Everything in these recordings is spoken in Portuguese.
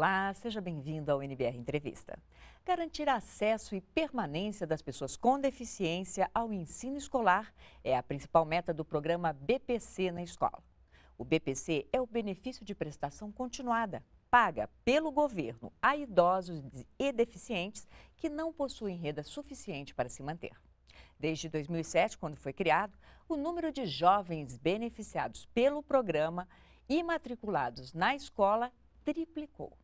Olá, seja bem-vindo ao NBR Entrevista. Garantir acesso e permanência das pessoas com deficiência ao ensino escolar é a principal meta do programa BPC na escola. O BPC é o benefício de prestação continuada, paga pelo governo a idosos e deficientes que não possuem renda suficiente para se manter. Desde 2007, quando foi criado, o número de jovens beneficiados pelo programa e matriculados na escola triplicou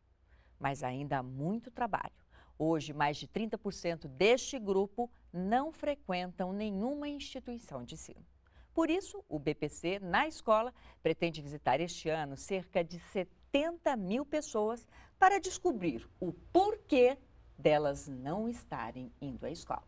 mas ainda há muito trabalho. Hoje, mais de 30% deste grupo não frequentam nenhuma instituição de ensino. Por isso, o BPC na escola pretende visitar este ano cerca de 70 mil pessoas para descobrir o porquê delas não estarem indo à escola.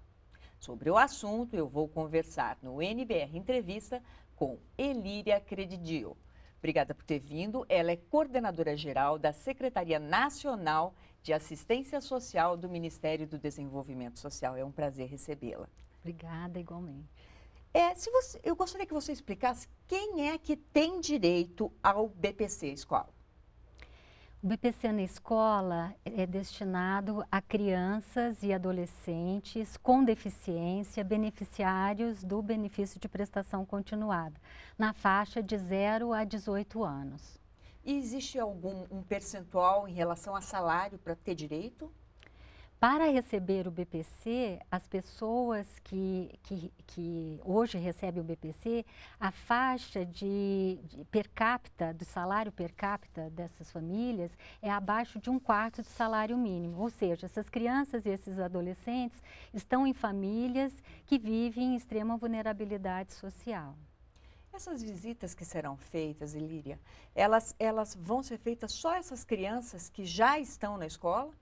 Sobre o assunto, eu vou conversar no NBR Entrevista com Elíria Credidio, Obrigada por ter vindo. Ela é coordenadora geral da Secretaria Nacional de Assistência Social do Ministério do Desenvolvimento Social. É um prazer recebê-la. Obrigada, igualmente. É, se você, eu gostaria que você explicasse quem é que tem direito ao BPC Escola. O BPC na escola é destinado a crianças e adolescentes com deficiência, beneficiários do benefício de prestação continuada, na faixa de 0 a 18 anos. E existe algum um percentual em relação a salário para ter direito? Para receber o BPC, as pessoas que, que, que hoje recebem o BPC, a faixa de, de, per capita, do salário per capita dessas famílias, é abaixo de um quarto do salário mínimo. Ou seja, essas crianças e esses adolescentes estão em famílias que vivem em extrema vulnerabilidade social. Essas visitas que serão feitas, Ilíria, elas, elas vão ser feitas só essas crianças que já estão na escola?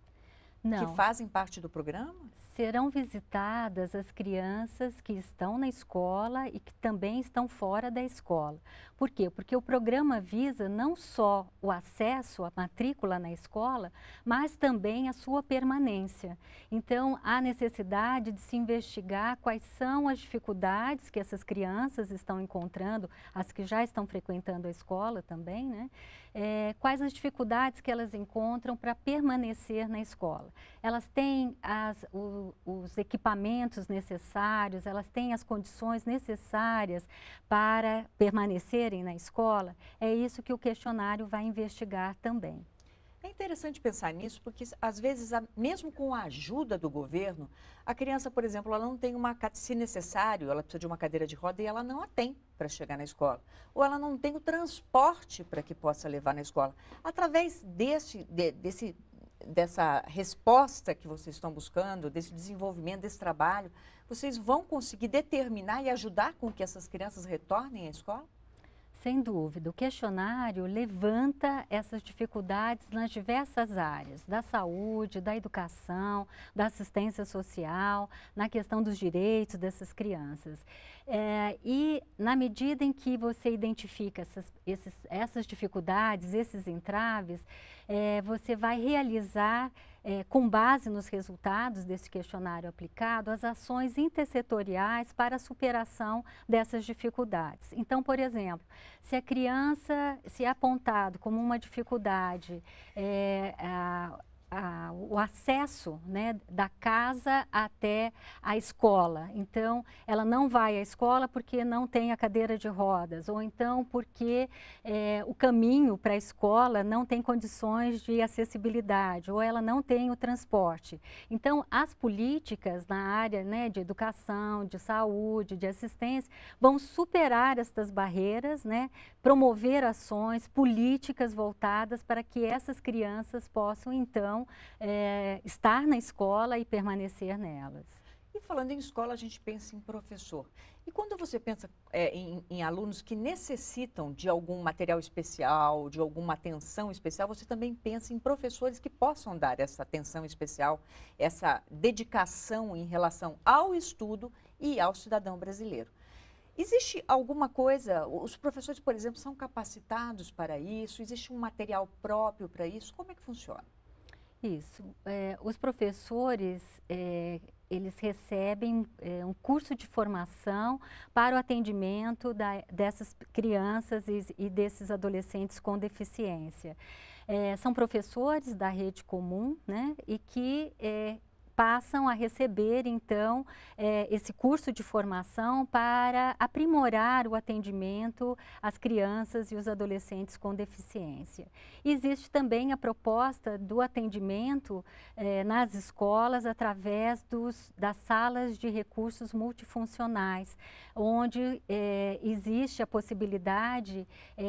Não. que fazem parte do programa? Serão visitadas as crianças que estão na escola e que também estão fora da escola. Por quê? Porque o programa visa não só o acesso à matrícula na escola, mas também a sua permanência. Então, há necessidade de se investigar quais são as dificuldades que essas crianças estão encontrando, as que já estão frequentando a escola também, né? É, quais as dificuldades que elas encontram para permanecer na escola elas têm as, o, os equipamentos necessários, elas têm as condições necessárias para permanecerem na escola? É isso que o questionário vai investigar também. É interessante pensar nisso, porque às vezes, mesmo com a ajuda do governo, a criança, por exemplo, ela não tem uma se necessário, ela precisa de uma cadeira de roda e ela não a tem para chegar na escola, ou ela não tem o transporte para que possa levar na escola. Através desse, de, desse dessa resposta que vocês estão buscando, desse desenvolvimento, desse trabalho, vocês vão conseguir determinar e ajudar com que essas crianças retornem à escola? Sem dúvida, o questionário levanta essas dificuldades nas diversas áreas, da saúde, da educação, da assistência social, na questão dos direitos dessas crianças. É, e na medida em que você identifica essas, esses, essas dificuldades, esses entraves, é, você vai realizar é, com base nos resultados desse questionário aplicado, as ações intersetoriais para a superação dessas dificuldades. Então, por exemplo, se a criança se é apontado como uma dificuldade é, a, a, o acesso né, da casa até a escola. Então, ela não vai à escola porque não tem a cadeira de rodas, ou então porque é, o caminho para a escola não tem condições de acessibilidade, ou ela não tem o transporte. Então, as políticas na área né, de educação, de saúde, de assistência, vão superar estas barreiras, né, promover ações, políticas voltadas para que essas crianças possam, então, é, estar na escola e permanecer nelas. E falando em escola, a gente pensa em professor. E quando você pensa é, em, em, alunos que necessitam de algum material especial, de alguma atenção especial, você também pensa em professores que possam dar essa atenção especial, essa dedicação em relação ao estudo e ao cidadão brasileiro. Existe alguma coisa, os professores, por exemplo, são capacitados para isso? Existe um material próprio para isso? Como é que funciona? Isso. É, os professores, é, eles recebem é, um curso de formação para o atendimento da, dessas crianças e, e, desses adolescentes com deficiência. É, são professores da rede comum, né, e que é, passam a receber, então, é, esse curso de formação para aprimorar o atendimento às crianças e os adolescentes com deficiência. Existe também a proposta do atendimento é, nas escolas através dos, das salas de recursos multifuncionais, onde é, existe a possibilidade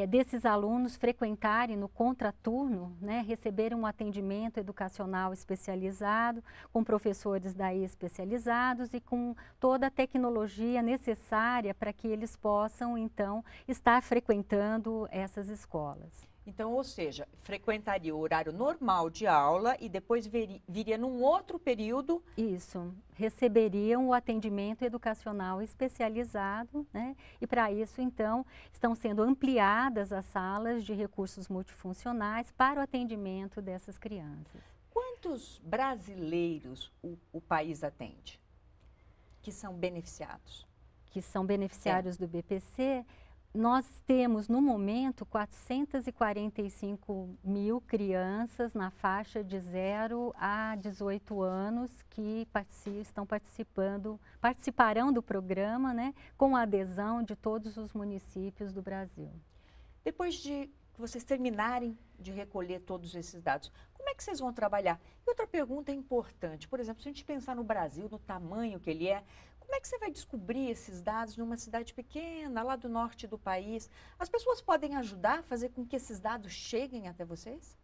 desses alunos frequentarem no contraturno, né, receber um atendimento educacional especializado com professores professores daí especializados e com toda a tecnologia necessária para que eles possam, então, estar frequentando essas escolas. Então, ou seja, frequentaria o horário normal de aula e depois veria, viria num outro período. Isso, receberiam o atendimento educacional especializado, né? E para isso, então, estão sendo ampliadas as salas de recursos multifuncionais para o atendimento dessas crianças. Quantos brasileiros o, o país atende que são beneficiados? Que são beneficiários é. do BPC? Nós temos, no momento, 445 mil crianças na faixa de 0 a 18 anos que estão participando, participarão do programa, né, com a adesão de todos os municípios do Brasil. Depois de vocês terminarem de recolher todos esses dados. Como é que vocês vão trabalhar? E outra pergunta importante, por exemplo, se a gente pensar no Brasil, no tamanho que ele é, como é que você vai descobrir esses dados numa cidade pequena, lá do norte do país? As pessoas podem ajudar a fazer com que esses dados cheguem até vocês?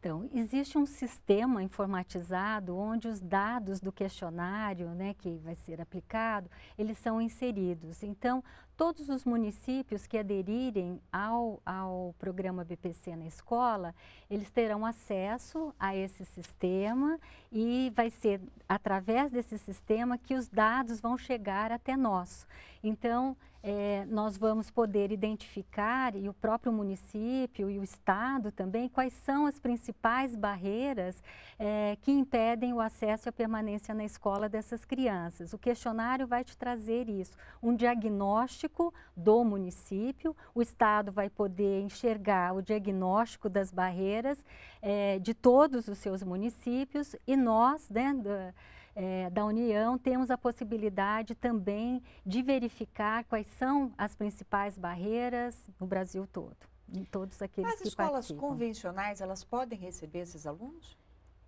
Então, existe um sistema informatizado onde os dados do questionário, né, que vai ser aplicado, eles são inseridos. Então, todos os municípios que aderirem ao, ao programa BPC na escola, eles terão acesso a esse sistema e vai ser através desse sistema que os dados vão chegar até nós. Então, é, nós vamos poder identificar, e o próprio município e o Estado também, quais são as principais barreiras é, que impedem o acesso e a permanência na escola dessas crianças. O questionário vai te trazer isso, um diagnóstico diagnóstico do município, o Estado vai poder enxergar o diagnóstico das barreiras é, de todos os seus municípios e nós, né, da, é, da União, temos a possibilidade também de verificar quais são as principais barreiras no Brasil todo, em todos aqueles As escolas participam. convencionais, elas podem receber esses alunos?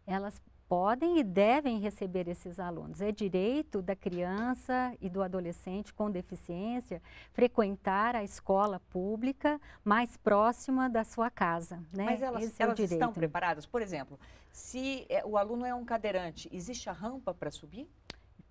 Elas podem e devem receber esses alunos. É direito da criança e do adolescente com deficiência frequentar a escola pública mais próxima da sua casa. Né? Mas elas, é elas estão preparadas? Por exemplo, se é, o aluno é um cadeirante, existe a rampa para subir?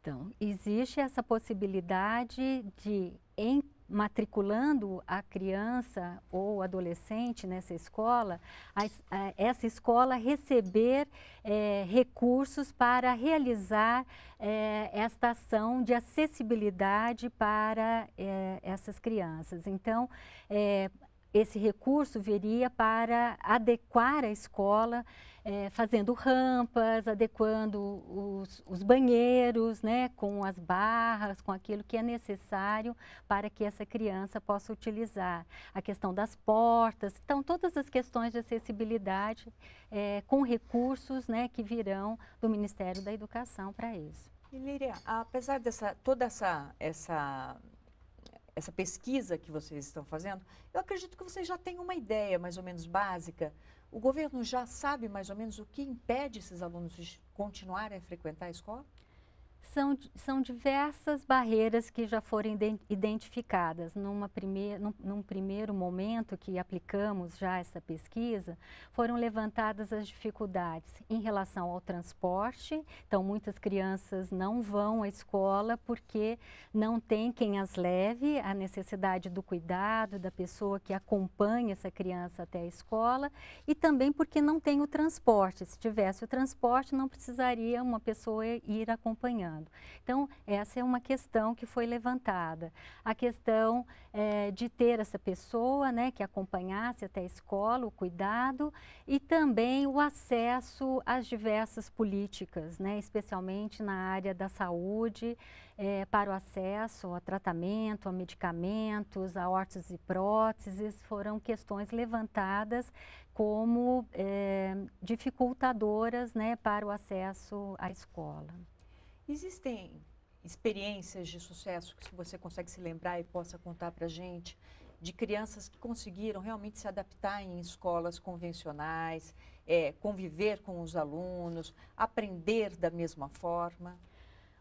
Então, existe essa possibilidade de, em matriculando a criança ou adolescente nessa escola, a, a, essa escola receber é, recursos para realizar é, esta ação de acessibilidade para é, essas crianças. Então, esse recurso viria para adequar a escola, é, fazendo rampas, adequando os, os, banheiros, né, com as barras, com aquilo que é necessário para que essa criança possa utilizar. A questão das portas, então todas as questões de acessibilidade é, com recursos né, que virão do Ministério da Educação para isso. E Líria, apesar dessa toda essa, essa essa pesquisa que vocês estão fazendo, eu acredito que vocês já têm uma ideia mais ou menos básica. O governo já sabe mais ou menos o que impede esses alunos de continuarem a frequentar a escola? são, são diversas barreiras que já foram identificadas. Numa primeir, num, num primeiro momento que aplicamos já essa pesquisa, foram levantadas as dificuldades em relação ao transporte. Então, muitas crianças não vão à escola porque não tem quem as leve, a necessidade do cuidado da pessoa que acompanha essa criança até a escola e também porque não tem o transporte. Se tivesse o transporte, não precisaria uma pessoa ir acompanhando. Então, essa é uma questão que foi levantada. A questão é, de ter essa pessoa né, que acompanhasse até a escola, o cuidado e também o acesso às diversas políticas, né, especialmente na área da saúde, é, para o acesso a tratamento, a medicamentos, a órteses e próteses, foram questões levantadas como é, dificultadoras né, para o acesso à escola. Existem experiências de sucesso que você consegue se lembrar e possa contar para gente de crianças que conseguiram realmente se adaptar em escolas convencionais, é, conviver com os alunos, aprender da mesma forma?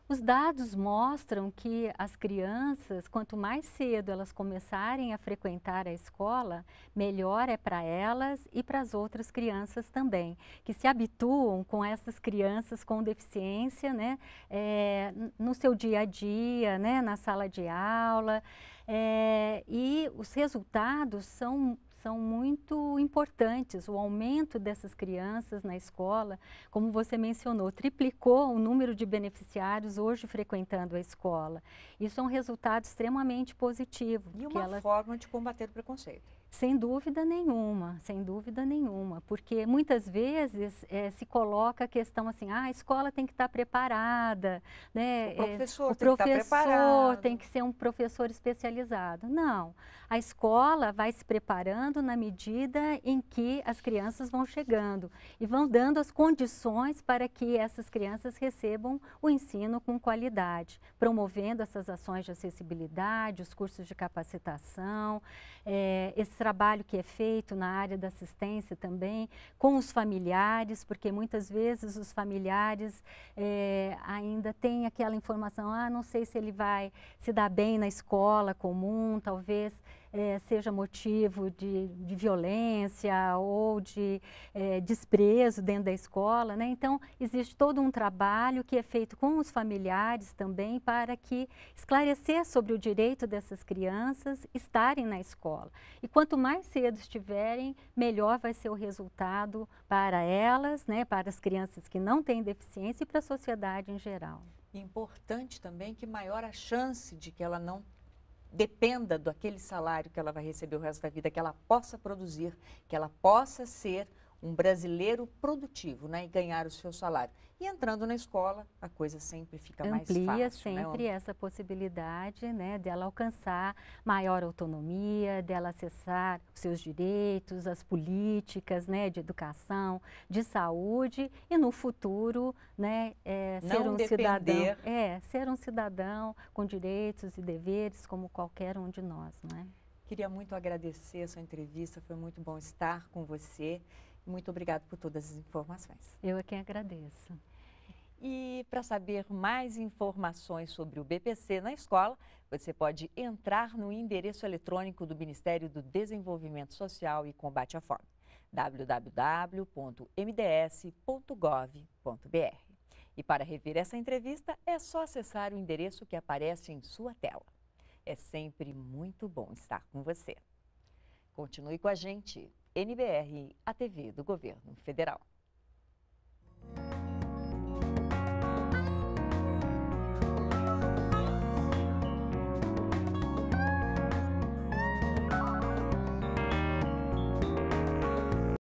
Os dados mostram que as crianças, quanto mais cedo elas começarem a frequentar a escola, melhor é para elas e para as outras crianças também, que se habituam com essas crianças com deficiência né, é, no seu dia a dia, né, na sala de aula. É, e os resultados são são muito importantes. O aumento dessas crianças na escola, como você mencionou, triplicou o número de beneficiários hoje frequentando a escola. Isso é um resultado extremamente positivo. E uma elas... forma de combater o preconceito. Sem dúvida nenhuma, sem dúvida nenhuma, porque muitas vezes é, se coloca a questão assim, ah, a escola tem que estar preparada, né? o eh, professor, é, o tem, professor que tem que ser um professor especializado. Não, a escola vai se preparando na medida em que as crianças vão chegando e vão dando as condições para que essas crianças recebam o ensino com qualidade, promovendo essas ações de acessibilidade, os cursos de capacitação, é, esse trabalho que é feito na área da assistência também, com os familiares, porque muitas vezes os familiares é, ainda têm aquela informação, ah, não sei se ele vai se dar bem na escola comum, talvez é, seja motivo de, de, violência ou de é, desprezo dentro da escola. Né? Então, existe todo um trabalho que é feito com os familiares também para que esclarecer sobre o direito dessas crianças estarem na escola. E quanto mais cedo estiverem, melhor vai ser o resultado para elas, né? para as crianças que não têm deficiência e para a sociedade em geral. Importante também que maior a chance de que ela não dependa daquele salário que ela vai receber o resto da vida, que ela possa produzir, que ela possa ser um brasileiro produtivo né, e ganhar o seu salário. E entrando na escola, a coisa sempre fica Amplia mais fácil. Amplia né, sempre né? essa possibilidade né, dela alcançar maior autonomia, dela acessar os seus direitos, as políticas né, de educação, de saúde e no futuro né, é, ser um cidadão. É, ser um cidadão com direitos e deveres como qualquer um de nós. Né? Queria muito agradecer a sua entrevista, foi muito bom estar com você. Muito obrigado por todas as informações. Eu é quem agradeço. E para saber mais informações sobre o BPC na escola, você pode entrar no endereço eletrônico do Ministério do Desenvolvimento Social e Combate à Fome, www.mds.gov.br. E para rever essa entrevista, é só acessar o endereço que aparece em sua tela. É sempre muito bom estar com você. Continue com a gente. NBR, a TV do Governo Federal.